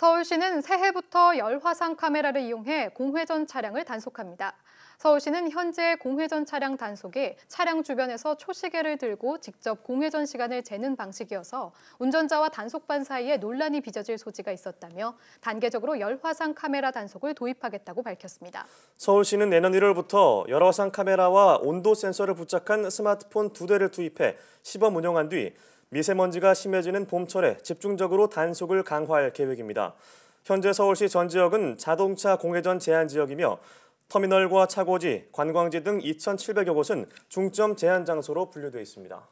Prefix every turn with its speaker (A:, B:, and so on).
A: 서울시는 새해부터 열화상 카메라를 이용해 공회전 차량을 단속합니다. 서울시는 현재 공회전 차량 단속이 차량 주변에서 초시계를 들고 직접 공회전 시간을 재는 방식이어서 운전자와 단속반 사이에 논란이 빚어질 소지가 있었다며 단계적으로 열화상 카메라 단속을 도입하겠다고 밝혔습니다.
B: 서울시는 내년 1월부터 열화상 카메라와 온도 센서를 부착한 스마트폰 두 대를 투입해 시범 운영한 뒤 미세먼지가 심해지는 봄철에 집중적으로 단속을 강화할 계획입니다. 현재 서울시 전 지역은 자동차 공회전 제한 지역이며 터미널과 차고지, 관광지 등 2,700여 곳은 중점 제한 장소로 분류돼 있습니다.